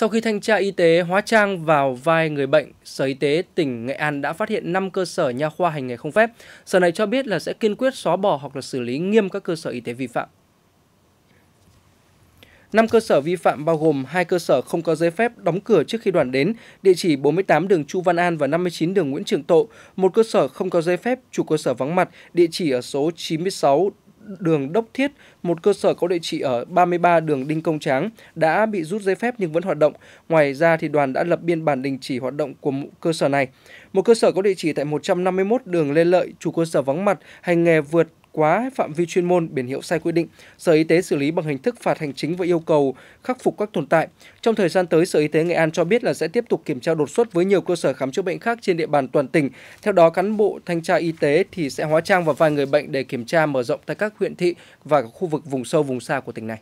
Sau khi thanh tra y tế hóa trang vào vai người bệnh, Sở Y tế tỉnh Nghệ An đã phát hiện 5 cơ sở nha khoa hành nghề không phép. Sở này cho biết là sẽ kiên quyết xóa bỏ hoặc là xử lý nghiêm các cơ sở y tế vi phạm. 5 cơ sở vi phạm bao gồm hai cơ sở không có giấy phép đóng cửa trước khi đoàn đến, địa chỉ 48 đường Chu Văn An và 59 đường Nguyễn Trường Tộ, một cơ sở không có giấy phép, chủ cơ sở vắng mặt, địa chỉ ở số 96 đường Đốc Thiết, một cơ sở có địa chỉ ở 33 đường Đinh Công Tráng, đã bị rút giấy phép nhưng vẫn hoạt động. Ngoài ra, thì đoàn đã lập biên bản đình chỉ hoạt động của cơ sở này. Một cơ sở có địa chỉ tại 151 đường Lê Lợi, chủ cơ sở vắng mặt, hành nghề vượt quá phạm vi chuyên môn, biển hiệu sai quy định, Sở Y tế xử lý bằng hình thức phạt hành chính và yêu cầu khắc phục các tồn tại. Trong thời gian tới, Sở Y tế Nghệ An cho biết là sẽ tiếp tục kiểm tra đột xuất với nhiều cơ sở khám chữa bệnh khác trên địa bàn toàn tỉnh. Theo đó, cán bộ thanh tra y tế thì sẽ hóa trang vào vài người bệnh để kiểm tra mở rộng tại các huyện thị và các khu vực vùng sâu vùng xa của tỉnh này.